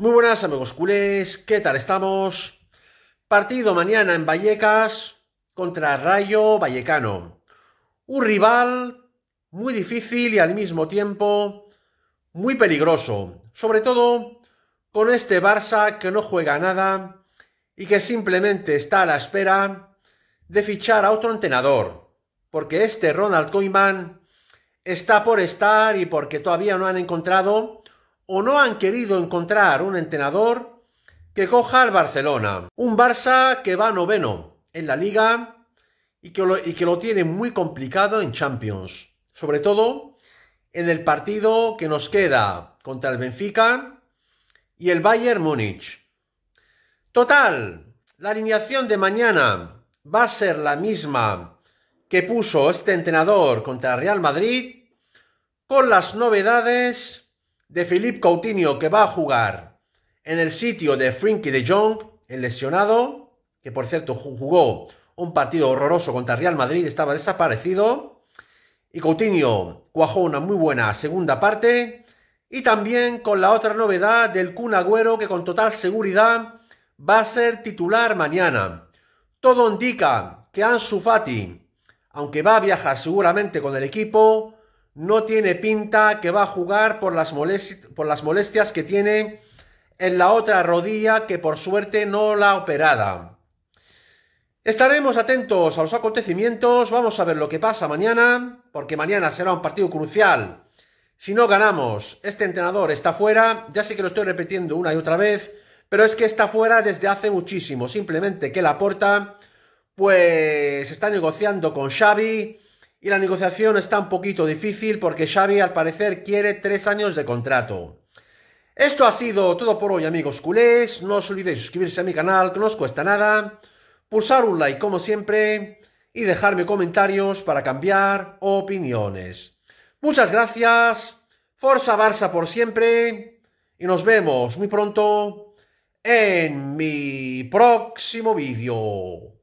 Muy buenas amigos culés, ¿qué tal estamos? Partido mañana en Vallecas contra Rayo Vallecano. Un rival muy difícil y al mismo tiempo muy peligroso, sobre todo con este Barça que no juega nada y que simplemente está a la espera de fichar a otro entrenador, porque este Ronald Koeman está por estar y porque todavía no han encontrado o no han querido encontrar un entrenador que coja al Barcelona. Un Barça que va noveno en la liga y que, lo, y que lo tiene muy complicado en Champions. Sobre todo en el partido que nos queda contra el Benfica y el Bayern Múnich. Total, la alineación de mañana va a ser la misma que puso este entrenador contra el Real Madrid, con las novedades de Philippe Coutinho, que va a jugar en el sitio de Frankie de Jong, el lesionado, que por cierto jugó un partido horroroso contra Real Madrid, estaba desaparecido. Y Coutinho cuajó una muy buena segunda parte. Y también con la otra novedad del Kun Agüero, que con total seguridad va a ser titular mañana. Todo indica que Ansu Fati, aunque va a viajar seguramente con el equipo, no tiene pinta que va a jugar por las, por las molestias que tiene en la otra rodilla que por suerte no la ha operada. Estaremos atentos a los acontecimientos, vamos a ver lo que pasa mañana, porque mañana será un partido crucial. Si no ganamos, este entrenador está fuera, ya sé que lo estoy repitiendo una y otra vez, pero es que está fuera desde hace muchísimo, simplemente que la porta, pues está negociando con Xavi y la negociación está un poquito difícil porque Xavi al parecer quiere tres años de contrato. Esto ha sido todo por hoy amigos culés, no os olvidéis suscribirse a mi canal que no os cuesta nada, pulsar un like como siempre y dejarme comentarios para cambiar opiniones. Muchas gracias, Forza Barça por siempre y nos vemos muy pronto en mi próximo vídeo.